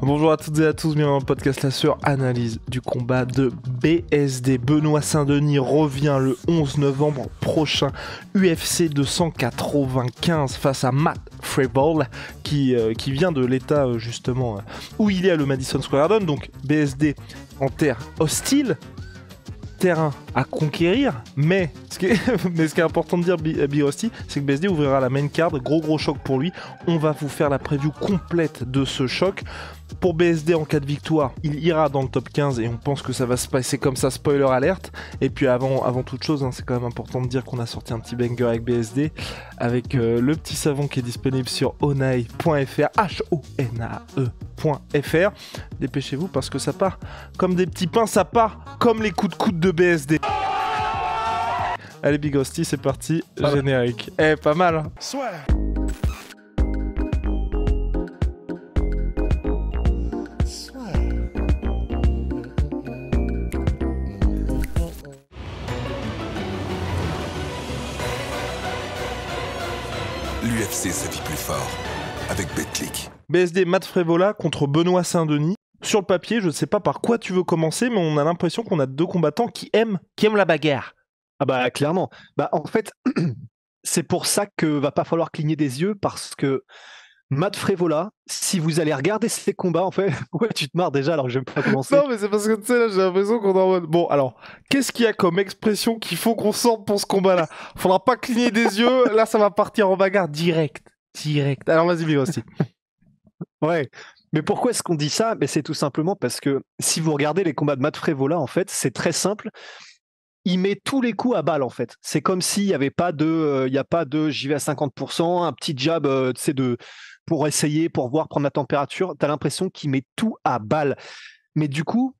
Bonjour à toutes et à tous, bienvenue dans le podcast La analyse du combat de BSD. Benoît Saint-Denis revient le 11 novembre prochain, UFC 295 face à Matt Freeball, qui, euh, qui vient de l'état euh, justement euh, où il est à le Madison Square Garden, donc BSD en terre hostile, terrain à conquérir, mais ce qui est, important de dire, Birosti, c'est que BSD ouvrira la main card, gros gros choc pour lui. On va vous faire la preview complète de ce choc. Pour BSD en cas de victoire, il ira dans le top 15 et on pense que ça va se passer comme ça, spoiler alerte. Et puis avant, avant toute chose, hein, c'est quand même important de dire qu'on a sorti un petit banger avec BSD, avec euh, le petit savon qui est disponible sur onai.fr, H-O-N-A-E.fr. Dépêchez-vous parce que ça part comme des petits pains, ça part comme les coups de coude de BSD. Allez Big c'est parti, générique. Eh, pas mal. Hein. sa vie plus fort avec Betclic. BSD Matt Frévola contre Benoît Saint-Denis. Sur le papier, je ne sais pas par quoi tu veux commencer, mais on a l'impression qu'on a deux combattants qui aiment, qui aiment la bagarre. Ah bah clairement. Bah en fait, c'est pour ça que va pas falloir cligner des yeux parce que Matt Frévola, si vous allez regarder ces combats, en fait, ouais, tu te marres déjà alors que vais pas commencer. non, mais c'est parce que tu sais, là, j'ai l'impression qu'on est en mode. Bon, alors, qu'est-ce qu'il y a comme expression qu'il faut qu'on sorte pour ce combat-là Faudra pas cligner des yeux, là, ça va partir en bagarre direct. Direct. Alors, vas-y, vive aussi. ouais. Mais pourquoi est-ce qu'on dit ça ben, C'est tout simplement parce que si vous regardez les combats de Matt Frévola, en fait, c'est très simple il met tous les coups à balle en fait. C'est comme s'il n'y avait pas de, euh, il y a pas de, j'y vais à 50%, un petit jab, euh, sais, de, pour essayer, pour voir, prendre la température. Tu as l'impression qu'il met tout à balle. Mais du coup,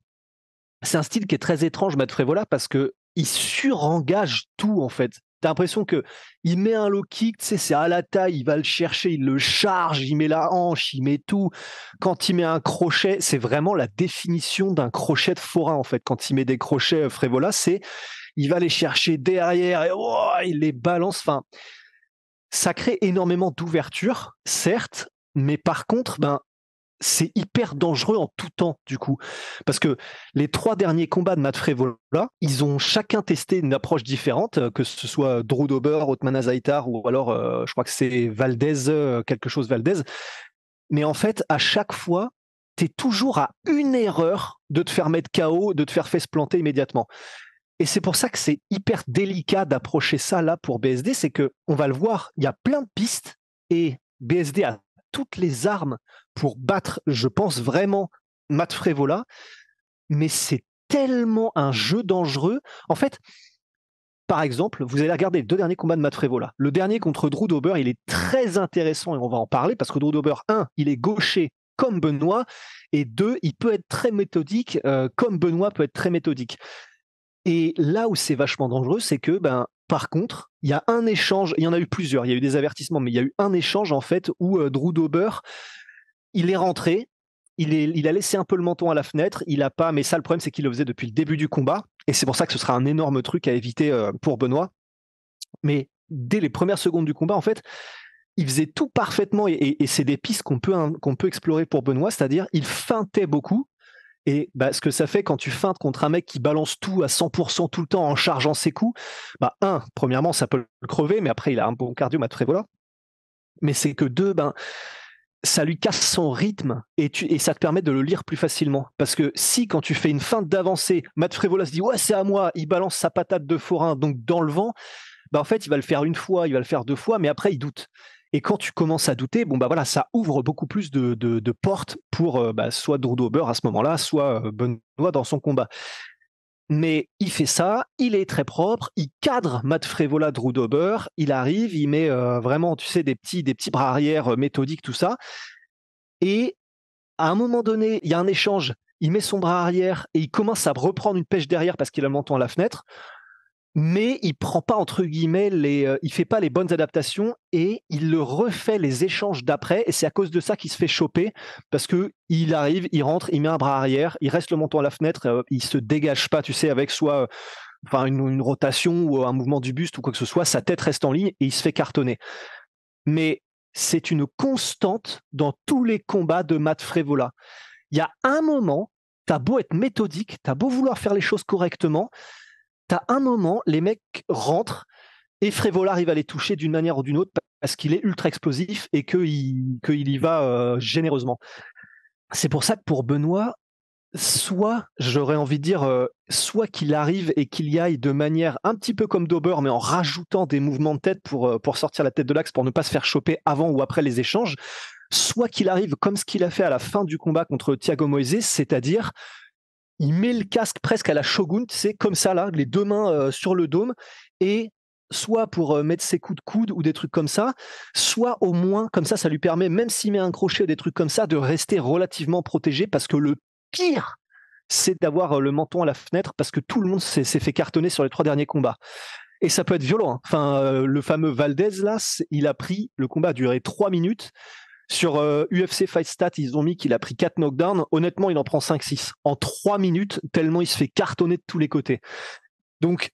c'est un style qui est très étrange, Matt Frévola, parce que il surengage tout en fait. T'as l'impression que il met un low kick, c'est à la taille, il va le chercher, il le charge, il met la hanche, il met tout. Quand il met un crochet, c'est vraiment la définition d'un crochet de forain en fait. Quand il met des crochets euh, Frévola, c'est il va les chercher derrière et oh, il les balance. Enfin, ça crée énormément d'ouverture, certes, mais par contre, ben, c'est hyper dangereux en tout temps, du coup. Parce que les trois derniers combats de Matt Frevola, ils ont chacun testé une approche différente, euh, que ce soit Drew Dober, Otman Azaitar, ou alors euh, je crois que c'est Valdez, euh, quelque chose Valdez. Mais en fait, à chaque fois, tu es toujours à une erreur de te faire mettre KO, de te faire se planter immédiatement. Et c'est pour ça que c'est hyper délicat d'approcher ça là pour BSD, c'est que on va le voir, il y a plein de pistes et BSD a toutes les armes pour battre, je pense vraiment, Matt Frevola, mais c'est tellement un jeu dangereux. En fait, par exemple, vous allez regarder les deux derniers combats de Matt Frevola. Le dernier contre Drew Dober, il est très intéressant et on va en parler parce que Drew Dober, un, il est gaucher comme Benoît, et deux, il peut être très méthodique euh, comme Benoît peut être très méthodique. Et là où c'est vachement dangereux, c'est que ben par contre, il y a un échange, il y en a eu plusieurs, il y a eu des avertissements, mais il y a eu un échange en fait où euh, Drew Dober, il est rentré, il, a laissé un peu le menton à la fenêtre, il a pas, mais ça le problème c'est qu'il le faisait depuis le début du combat, et c'est pour ça que ce sera un énorme truc à éviter euh, pour Benoît. Mais dès les premières secondes du combat, en fait, il faisait tout parfaitement, et, c'est des pistes qu'on peut, hein, qu'on peut explorer pour Benoît, c'est-à-dire il feintait beaucoup, et bah, ce que ça fait quand tu feintes contre un mec qui balance tout à 100% tout le temps en chargeant ses coups, bah, un, premièrement, ça peut le crever, mais après, il a un bon cardio, Matt Frévola. Mais c'est que deux, ben, ça lui casse son rythme et, tu, et ça te permet de le lire plus facilement. Parce que si, quand tu fais une feinte d'avancée, Matt Frévola se dit Ouais, c'est à moi, il balance sa patate de forain, donc dans le vent, bah en fait, il va le faire une fois, il va le faire deux fois, mais après, il doute. Et quand tu commences à douter, bon bah voilà, ça ouvre beaucoup plus de, de, portes pour euh, bah, soit à ce moment-là, soit euh, Benoît dans son combat. Mais il fait ça, il est très propre, il cadre Matt Frévola Dober, il arrive, il met euh, vraiment, tu sais, des petits, des petits bras arrière méthodiques, tout ça. Et à un moment donné, il y a un échange, il met son bras arrière et il commence à reprendre une pêche derrière parce qu'il a le menton à la fenêtre mais il prend pas entre guillemets les, euh, il fait pas les bonnes adaptations et il le refait les échanges d'après et c'est à cause de ça qu'il se fait choper parce que il arrive, il rentre, il met un bras arrière, il reste le menton à la fenêtre, euh, il se dégage pas, tu sais, avec soit euh, une, rotation ou un mouvement du buste ou quoi que ce soit, sa tête reste en ligne et il se fait cartonner. Mais c'est une constante dans tous les combats de Matt Frévola. Il y a un moment, t'as beau être méthodique, t'as beau vouloir faire les choses correctement, à un moment, les mecs rentrent et Frévola arrive à les toucher d'une manière ou d'une autre parce qu'il est ultra explosif et qu'il il y va euh, généreusement. C'est pour ça que pour Benoît, soit, j'aurais envie de dire, euh, soit qu'il arrive et qu'il y aille de manière un petit peu comme Dauber, mais en rajoutant des mouvements de tête pour, euh, pour sortir la tête de l'axe, pour ne pas se faire choper avant ou après les échanges, soit qu'il arrive comme ce qu'il a fait à la fin du combat contre Thiago Moisés, c'est-à-dire il met le casque presque à la Shogun, c'est comme ça là, les deux mains euh, sur le dôme, et soit pour euh, mettre ses coups de coude ou des trucs comme ça, soit au moins comme ça, ça lui permet, même s'il met un crochet ou des trucs comme ça, de rester relativement protégé parce que le pire, c'est d'avoir euh, le menton à la fenêtre parce que tout le monde s'est fait cartonner sur les trois derniers combats. Et ça peut être violent. Hein. Enfin, le fameux Valdez, là, il a pris, le combat a duré trois minutes. Sur UFC euh, Fight Stat, ils ont mis qu'il a pris 4 knockdowns. Honnêtement, il en prend 5-6 en 3 minutes, tellement il se fait cartonner de tous les côtés. Donc,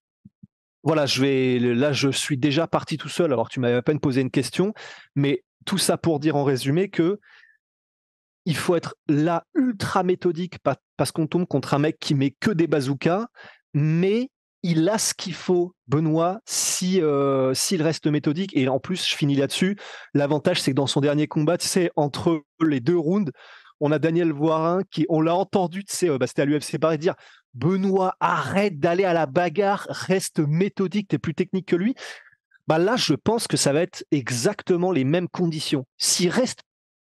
voilà, je vais, là, je suis déjà parti tout seul, alors tu m'avais à peine posé une question, mais tout ça pour dire en résumé que il faut être là ultra méthodique parce qu'on tombe contre un mec qui met que des bazookas, mais il a ce qu'il faut, Benoît, si euh, s'il reste méthodique. Et en plus, je finis là-dessus. L'avantage, c'est que dans son dernier combat, c'est entre les deux rounds, on a Daniel Voirin qui, on l'a entendu, tu sais, euh, bah, c'était à l'UFC Paris dire Benoît, arrête d'aller à la bagarre, reste méthodique, es plus technique que lui. Bah, là, je pense que ça va être exactement les mêmes conditions. S'il reste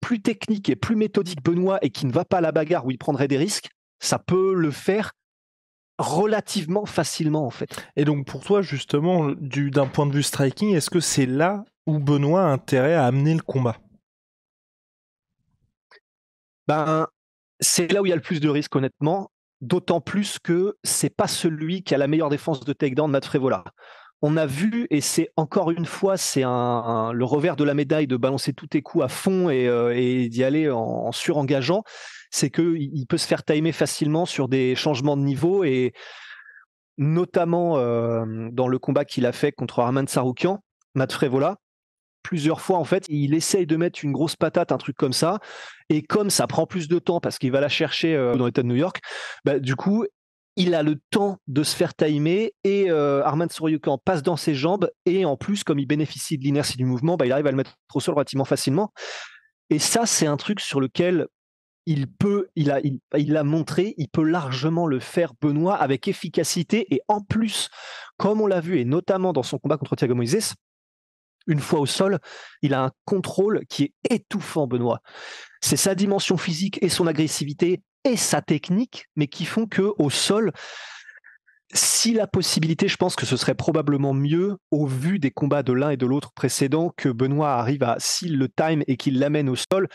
plus technique et plus méthodique Benoît et qui ne va pas à la bagarre où il prendrait des risques, ça peut le faire relativement facilement en fait. Et donc pour toi justement, du, d'un point de vue striking, est-ce que c'est là où Benoît a intérêt à amener le combat Ben c'est là où il y a le plus de risques honnêtement, d'autant plus que c'est pas celui qui a la meilleure défense de takedown, Matt Frévola. On a vu, et c'est encore une fois, c'est un, le revers de la médaille de balancer tous tes coups à fond et, euh, d'y aller en surengageant c'est qu'il peut se faire timer facilement sur des changements de niveau et notamment euh, dans le combat qu'il a fait contre Arman Saroukian, Matt Frevola, plusieurs fois en fait, il essaye de mettre une grosse patate, un truc comme ça, et comme ça prend plus de temps parce qu'il va la chercher euh, dans l'État de New York, bah, du coup, il a le temps de se faire timer et euh, Armand Arman passe dans ses jambes et en plus, comme il bénéficie de l'inertie du mouvement, bah, il arrive à le mettre au sol relativement facilement. Et ça, c'est un truc sur lequel il peut, il a, il, bah, montré, il peut largement le faire, Benoît, avec efficacité. Et en plus, comme on l'a vu, et notamment dans son combat contre Thiago Moises, une fois au sol, il a un contrôle qui est étouffant, Benoît. C'est sa dimension physique et son agressivité et sa technique, mais qui font que au sol, si la possibilité, je pense que ce serait probablement mieux, au vu des combats de l'un et de l'autre précédents, que Benoît arrive à, s'il le time et qu'il l'amène au sol,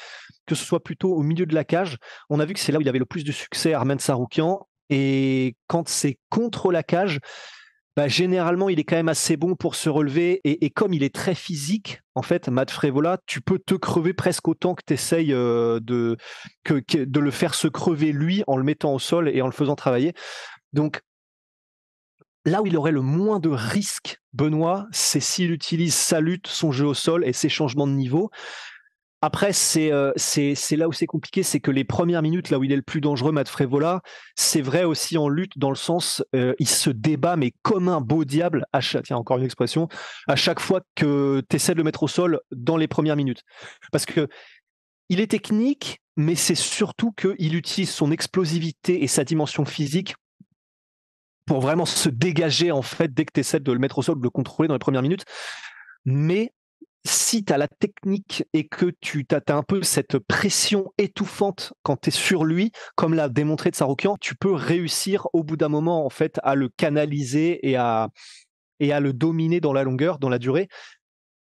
que ce soit plutôt au milieu de la cage. On a vu que c'est là où il avait le plus de succès, Armen Saroukian. Et quand c'est contre la cage, bah, généralement, il est quand même assez bon pour se relever. Et, comme il est très physique, en fait, Matt Frévola, tu peux te crever presque autant que tu essayes euh, de, que, de le faire se crever lui en le mettant au sol et en le faisant travailler. Donc, là où il aurait le moins de risques, Benoît, c'est s'il utilise sa lutte, son jeu au sol et ses changements de niveau. Après, c'est euh, là où c'est compliqué, c'est que les premières minutes, là où il est le plus dangereux, Matt Frévola, c'est vrai aussi en lutte, dans le sens, euh, il se débat, mais comme un beau diable, à chaque, tiens, encore une expression, à chaque fois que tu essaies de le mettre au sol dans les premières minutes. Parce que il est technique, mais c'est surtout qu'il utilise son explosivité et sa dimension physique pour vraiment se dégager en fait dès que tu essaies de le mettre au sol, de le contrôler dans les premières minutes. Mais si tu as la technique et que tu as, un peu cette pression étouffante quand tu es sur lui, comme l'a démontré Saroukian, tu peux réussir au bout d'un moment en fait à le canaliser et à, et à le dominer dans la longueur, dans la durée.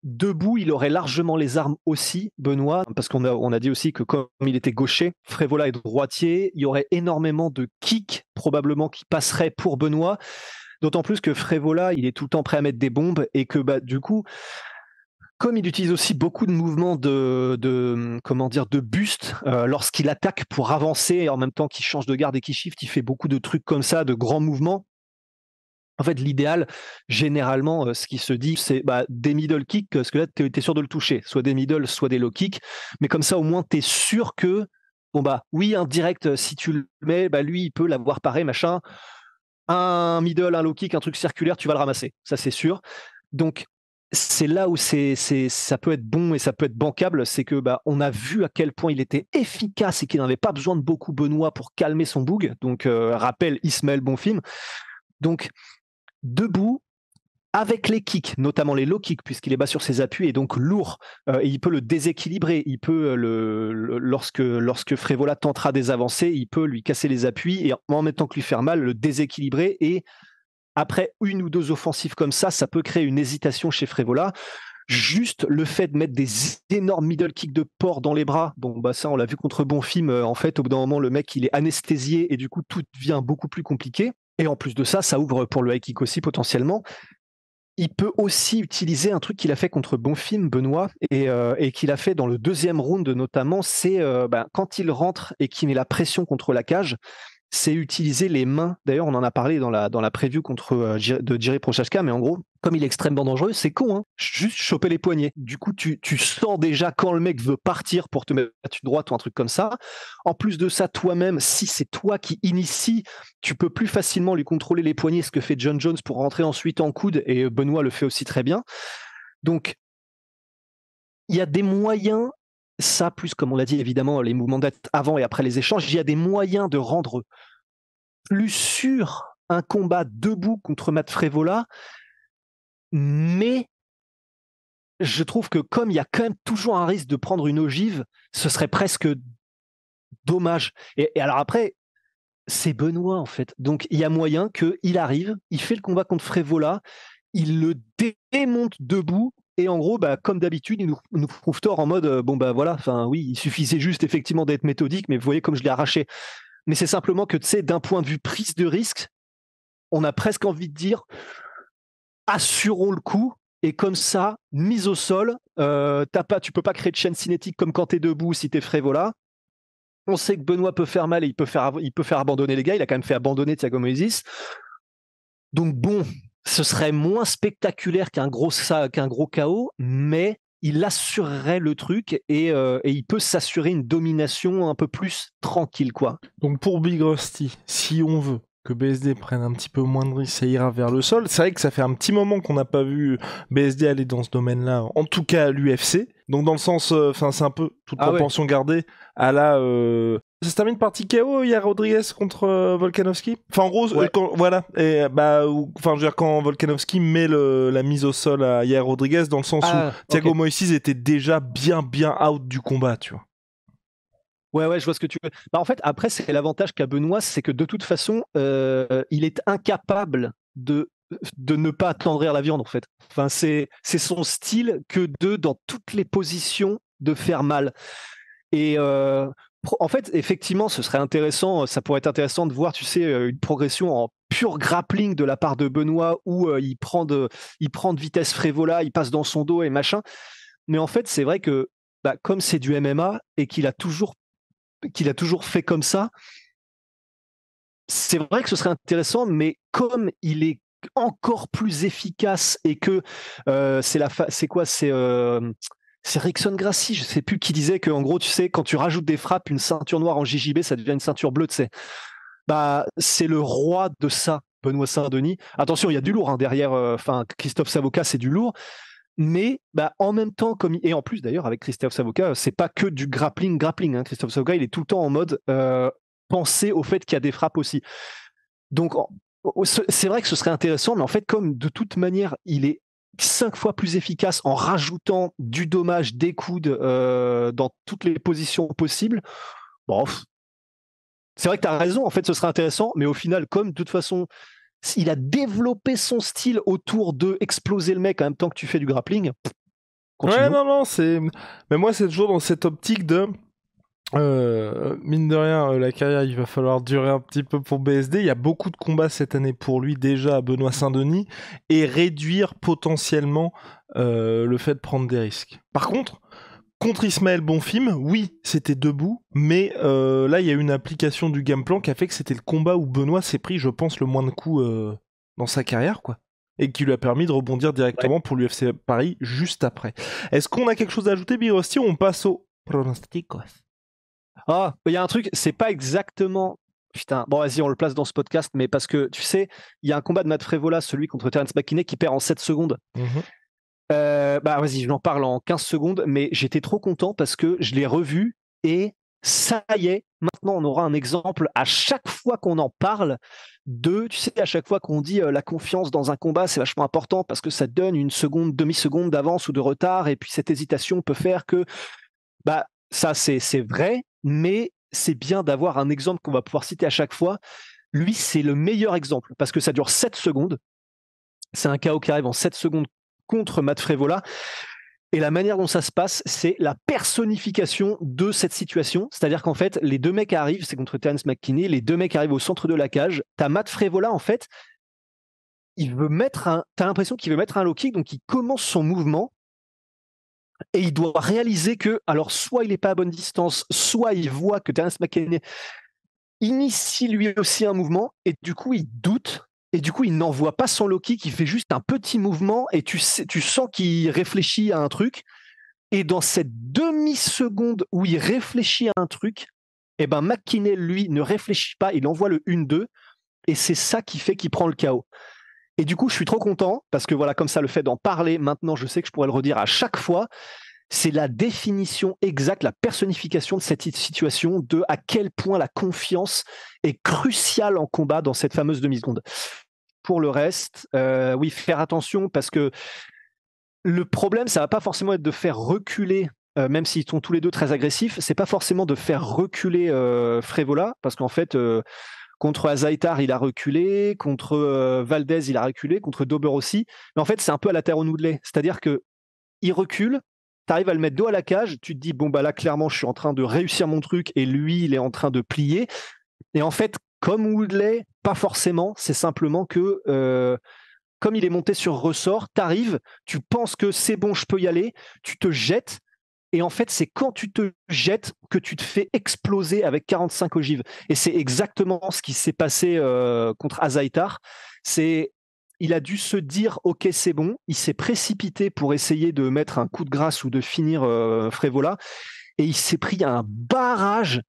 Debout, il aurait largement les armes aussi, Benoît, parce qu'on a, on a dit aussi que comme il était gaucher, Frévola est droitier, il y aurait énormément de kicks probablement qui passeraient pour Benoît, d'autant plus que Frévola, il est tout le temps prêt à mettre des bombes et que bah, du coup, comme il utilise aussi beaucoup de mouvements de, de comment dire de buste euh, lorsqu'il attaque pour avancer et en même temps qu'il change de garde et qu'il shift, il fait beaucoup de trucs comme ça, de grands mouvements. En fait, l'idéal, généralement, euh, ce qui se dit, c'est bah, des middle kicks, parce que là, tu es, sûr de le toucher, soit des middle, soit des low kicks. Mais comme ça, au moins, tu es sûr que, bon, bah, oui, un direct, euh, si tu le mets, bah, lui, il peut l'avoir paré, machin. Un middle, un low kick, un truc circulaire, tu vas le ramasser. Ça, c'est sûr. Donc, c'est là où c'est, c'est, ça peut être bon et ça peut être bancable, c'est que bah, on a vu à quel point il était efficace et qu'il n'avait pas besoin de beaucoup Benoît pour calmer son boug. Donc, euh, rappel Ismaël film. Donc, debout avec les kicks, notamment les low kicks, puisqu'il est bas sur ses appuis et donc lourd. Euh, et il peut le déséquilibrer. Il peut, euh, le, lorsque, lorsque Frévola tentera des avancées, il peut lui casser les appuis et en mettant que lui faire mal, le déséquilibrer. Et après une ou deux offensives comme ça, ça peut créer une hésitation chez Frévola. Juste le fait de mettre des énormes middle kicks de porc dans les bras, bon bah ça on l'a vu contre Bonfim, euh, en fait au bout d'un moment le mec il est anesthésié et du coup tout devient beaucoup plus compliqué. Et en plus de ça, ça ouvre pour le high aussi potentiellement. Il peut aussi utiliser un truc qu'il a fait contre Bonfim, Benoît, et, euh, qu'il a fait dans le deuxième round notamment, c'est euh, ben, quand il rentre et qu'il met la pression contre la cage, c'est utiliser les mains. D'ailleurs, on en a parlé dans la, dans la preview contre, euh, de Jiri Prochaska, mais en gros, comme il est extrêmement dangereux, c'est con, hein. juste choper les poignets. Du coup, tu, tu sens déjà quand le mec veut partir pour te mettre tu droite ou un truc comme ça. En plus de ça, toi-même, si c'est toi qui initie, tu peux plus facilement lui contrôler les poignets, ce que fait John Jones pour rentrer ensuite en coude, et Benoît le fait aussi très bien. Donc, il y a des moyens ça, plus comme on l'a dit évidemment, les mouvements d'être avant et après les échanges, il y a des moyens de rendre plus sûr un combat debout contre Matt Frévola. mais je trouve que comme il y a quand même toujours un risque de prendre une ogive, ce serait presque dommage. Et, alors après, c'est Benoît en fait. Donc il y a moyen qu'il arrive, il fait le combat contre Frévola, il le démonte debout et en gros, bah, comme d'habitude, il nous, prouve tort en mode, euh, bon bah voilà, enfin oui, il suffisait juste effectivement d'être méthodique, mais vous voyez comme je l'ai arraché. Mais c'est simplement que, tu sais, d'un point de vue prise de risque, on a presque envie de dire, assurons le coup, et comme ça, mise au sol, euh, pas, tu peux pas créer de chaîne cinétique comme quand t'es debout si t'es frévola. On sait que Benoît peut faire mal et il peut faire, il peut faire abandonner les gars. Il a quand même fait abandonner Thiago Donc bon, ce serait moins spectaculaire qu'un gros, qu'un gros chaos, mais il assurerait le truc euh, et, il peut s'assurer une domination un peu plus tranquille, quoi. Donc pour Big Rusty, si on veut que BSD prenne un petit peu moins de risques ça ira vers le sol, c'est vrai que ça fait un petit moment qu'on n'a pas vu BSD aller dans ce domaine-là, en tout cas à l'UFC. Donc dans le sens, euh, enfin c'est un peu toute ah la gardée à la euh, ça se termine par TKO, hier Rodriguez contre euh, Volkanovski. Enfin, en gros, quand, voilà. Et euh, bah, enfin, je veux dire, quand Volkanovski met la mise au sol à hier Rodriguez, dans le sens ah, où Thiago Moïse était déjà bien, bien out du combat, tu vois. Ouais, ouais, je vois ce que tu veux. Bah, en fait, après, c'est l'avantage qu'a Benoît, c'est que de toute façon, euh, il est incapable de de ne pas attendrir la viande en fait. Enfin, c'est son style que de dans toutes les positions de faire mal. Et en fait, effectivement, ce serait intéressant, ça pourrait être intéressant de voir, tu sais, euh, une progression en pur grappling de la part de Benoît où euh, il, prend de, il prend de vitesse Frévola, il passe dans son dos et machin. Mais en fait, c'est vrai que bah, comme c'est du MMA et qu'il a, toujours, qu'il a toujours fait comme ça, c'est vrai que ce serait intéressant, mais comme il est encore plus efficace et que euh, c'est la c'est quoi c'est c'est Rickson Gracie, je sais plus qui disait que en gros, tu sais, quand tu rajoutes des frappes, une ceinture noire en JJB, ça devient une ceinture bleue, tu sais. Bah, c'est le roi de ça, Benoît Saint-Denis. Attention, il y a du lourd hein, derrière. Euh, enfin, Christophe Savoca, c'est du lourd. Mais bah, en même temps, comme et en plus d'ailleurs avec Christophe Savoca, euh, c'est pas que du grappling, grappling. Hein. Christophe Savoca, il est tout le temps en mode euh, penser au fait qu'il y a des frappes aussi. Donc, c'est vrai que ce serait intéressant, mais en fait, comme de toute manière, il est cinq fois plus efficace en rajoutant du dommage des coudes euh, dans toutes les positions possibles. Bon, c'est vrai que tu as raison, en fait, ce serait intéressant, mais au final, comme de toute façon, il a développé son style autour de exploser le mec en même temps que tu fais du grappling. Ouais, non, non, c'est. Mais moi, c'est toujours dans cette optique de. Euh, mine de rien, euh, la carrière, il va falloir durer un petit peu pour BSD. Il y a beaucoup de combats cette année pour lui déjà à Benoît Saint-Denis et réduire potentiellement euh, le fait de prendre des risques. Par contre, contre Ismaël Bonfim, oui, c'était debout, mais là, il y a une application du game plan qui a fait que c'était le combat où Benoît s'est pris, je pense, le moins de coups dans sa carrière, quoi et qui lui a permis de rebondir directement pour l'UFC Paris juste après. Est-ce qu'on a quelque chose à ajouter, Birosti, ou on passe au pronosticos ah, il y a un truc, c'est pas exactement. Putain, bon, vas-y, on le place dans ce podcast, mais parce que tu sais, il y a un combat de Matt Frévola, celui contre Terence McKinney, qui perd en 7 secondes. Mhm. Euh, bah, vas-y, je l'en parle en 15 secondes, mais j'étais trop content parce que je l'ai revu et ça y est, maintenant on aura un exemple à chaque fois qu'on en parle de, tu sais, à chaque fois qu'on dit euh, la confiance dans un combat, c'est vachement important parce que ça donne une seconde, demi-seconde d'avance ou de retard, et puis cette hésitation peut faire que, bah, ça c'est vrai, mais c'est bien d'avoir un exemple qu'on va pouvoir citer à chaque fois. Lui, c'est le meilleur exemple parce que ça dure 7 secondes. C'est un chaos qui arrive en 7 secondes contre Matt Frévola. Et la manière dont ça se passe, c'est la personnification de cette situation. C'est-à-dire qu'en fait, les deux mecs arrivent, c'est contre Terence McKinney, les deux mecs arrivent au centre de la cage. T'as Matt Frévola, en fait, il veut mettre un. T'as l'impression qu'il veut mettre un low kick, donc il commence son mouvement et il doit réaliser que, alors, soit il n'est pas à bonne distance, soit il voit que Terence McKinney initie lui aussi un mouvement, et du coup, il doute, et du coup, il n'envoie pas son Loki, qui fait juste un petit mouvement, et tu, sens qu'il réfléchit à un truc. Et dans cette demi-seconde où il réfléchit à un truc, eh ben, McKinney, lui, ne réfléchit pas, il envoie le 1-2, et c'est ça qui fait qu'il prend le chaos. Et du coup, je suis trop content parce que voilà, comme ça, le fait d'en parler maintenant, je sais que je pourrais le redire à chaque fois. C'est la définition exacte, la personnification de cette situation, de à quel point la confiance est cruciale en combat dans cette fameuse demi-seconde. Pour le reste, euh, oui, faire attention parce que le problème, ça va pas forcément être de faire reculer euh, même s'ils sont tous les deux très agressifs, c'est pas forcément de faire reculer euh, Frévola, parce qu'en fait, Contre Azaitar, il a reculé. Contre euh, Valdez, il a reculé. Contre Dober aussi. Mais en fait, c'est un peu à la terre au Noodley. C'est-à-dire que il recule, tu arrives à le mettre dos à la cage, tu te dis, bon, bah là, clairement, je suis en train de réussir mon truc et lui, il est en train de plier. Et en fait, comme Woodley, pas forcément, c'est simplement que. Euh, comme il est monté sur ressort, tu arrives, tu penses que c'est bon, je peux y aller, tu te jettes, et en fait, c'est quand tu te jettes que tu te fais exploser avec 45 ogives. Et c'est exactement ce qui s'est passé euh, contre Azaitar. C'est il a dû se dire ok c'est bon, il s'est précipité pour essayer de mettre un coup de grâce ou de finir euh, Frévola et il s'est pris un barrage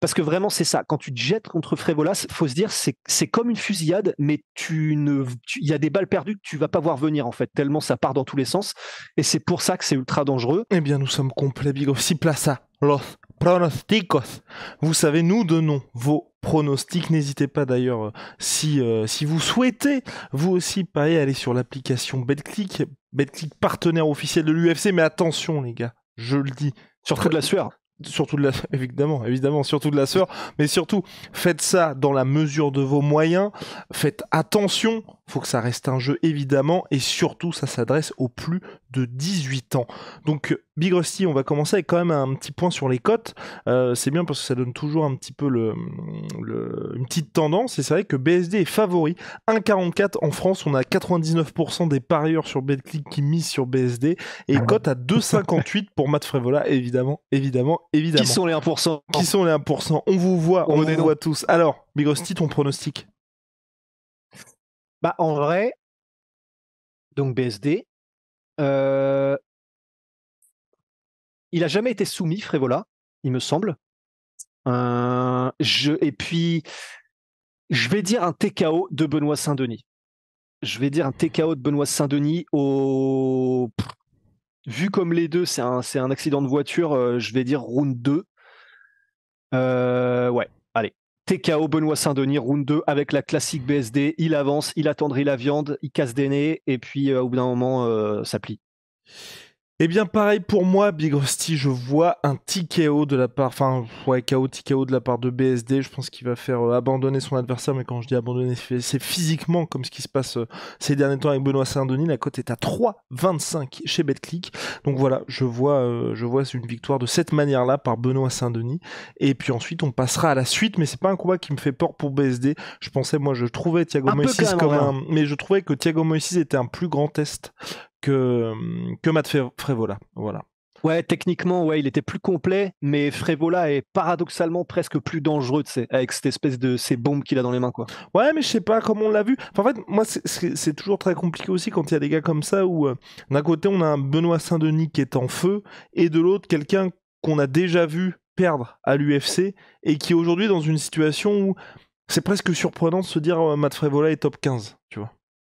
parce que vraiment, c'est ça. Quand tu te jettes contre Frévolas, faut se dire, c'est comme une fusillade, mais tu ne, il y a des balles perdues que tu vas pas voir venir, en fait, tellement ça part dans tous les sens. Et c'est pour ça que c'est ultra dangereux. Eh bien, nous sommes complets, Big Si plaça, los pronosticos. Vous savez, nous donnons vos pronostics. N'hésitez pas d'ailleurs, euh, si, euh, si vous souhaitez, vous aussi, pareil, aller sur l'application BetClick, BetClick partenaire officiel de l'UFC. Mais attention, les gars, je le dis. Surtout de la sueur surtout de la évidemment évidemment surtout de la sœur mais surtout faites ça dans la mesure de vos moyens faites attention faut que ça reste un jeu évidemment et surtout ça s'adresse aux plus de 18 ans. Donc Big Rusty, on va commencer avec quand même un petit point sur les cotes. Euh, c'est bien parce que ça donne toujours un petit peu le, une petite tendance et c'est vrai que BSD est favori. 1,44 en France, on a 99% des parieurs sur BetClick qui misent sur BSD et ah cote à 2,58 pour Matt Frevola, évidemment, évidemment, évidemment. Qui sont les 1% Qui sont les 1% On vous voit, on, vous voit tous. Alors, Big Rusty, ton pronostic bah, en vrai, donc BSD, il a jamais été soumis, Frévola, il me semble. je, et puis, je vais dire un TKO de Benoît Saint-Denis. Je vais dire un TKO de Benoît Saint-Denis au. vu comme les deux, c'est un, un accident de voiture, je vais dire round 2. ouais, allez, TKO Benoît Saint-Denis, round 2 avec la classique BSD. Il avance, il attendrit la viande, il casse des nez, et puis euh, au bout d'un moment, euh, ça plie. Eh bien, pareil pour moi, Big Rusty, je vois un petit KO de la part, enfin, ouais, KO, de la part de BSD. Je pense qu'il va faire euh, abandonner son adversaire, mais quand je dis abandonner, c'est physiquement comme ce qui se passe euh, ces derniers temps avec Benoît Saint-Denis. La cote est à 3,25 chez BetClick. Donc voilà, je vois, euh, je vois une victoire de cette manière-là par Benoît Saint-Denis. Et puis ensuite, on passera à la suite, mais c'est pas un combat qui me fait peur pour BSD. Je pensais, moi, je trouvais Thiago Moïse comme un, mais je trouvais que Thiago Moïse était un plus grand test que, euh, que Matt Frévola. Voilà. Ouais, techniquement, ouais, il était plus complet, mais Frévola est paradoxalement presque plus dangereux, tu avec cette espèce de ces bombes qu'il a dans les mains, quoi. Ouais, mais je sais pas, comment on l'a vu. en fait, moi, c'est toujours très compliqué aussi quand il y a des gars comme ça où euh, d'un côté on a un Benoît Saint-Denis qui est en feu et de l'autre quelqu'un qu'on a déjà vu perdre à l'UFC et qui est aujourd'hui dans une situation où c'est presque surprenant de se dire euh, Matt Frévola est top 15, tu vois.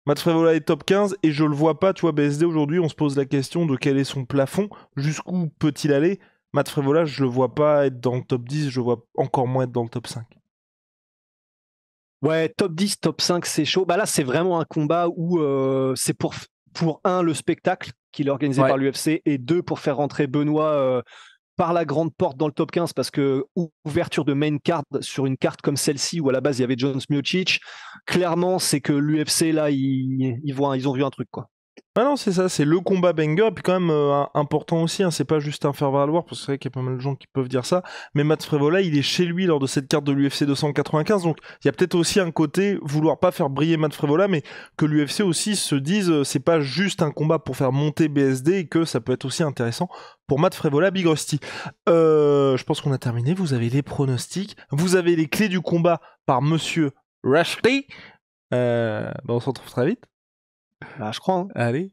Matt Frévola est top 15 et je le vois pas, tu vois, BSD aujourd'hui, on se pose la question de quel est son plafond, jusqu'où peut-il aller. Matt Frévola, je le vois pas être dans le top 10, je le vois encore moins être dans le top 5. Ouais, top 10, top 5, c'est chaud. Bah là, c'est vraiment un combat où euh, c'est pour, pour un, le spectacle qu'il est organisé par l'UFC, et deux, pour faire rentrer Benoît euh, par la grande porte dans le top 15 parce que ouverture de main card sur une carte comme celle-ci où à la base il y avait Jones Miocic, clairement c'est que l'UFC là ils, ils, voient, ils ont vu un truc quoi. Ah non, c'est ça, c'est le combat banger, et puis quand même euh, important aussi, hein, c'est pas juste un faire-valoir, parce que c'est vrai qu'il y a pas mal de gens qui peuvent dire ça, mais Matt Frevola, il est chez lui lors de cette carte de l'UFC 295, donc il y a peut-être aussi un côté, vouloir pas faire briller Matt Frevola, mais que l'UFC aussi se dise, euh, c'est pas juste un combat pour faire monter BSD, et que ça peut être aussi intéressant pour Matt Frevola Big Rusty. Euh, je pense qu'on a terminé, vous avez les pronostics, vous avez les clés du combat par Monsieur Rashley. Bah, on se retrouve très vite. Bah, je crois. Hein. Allez.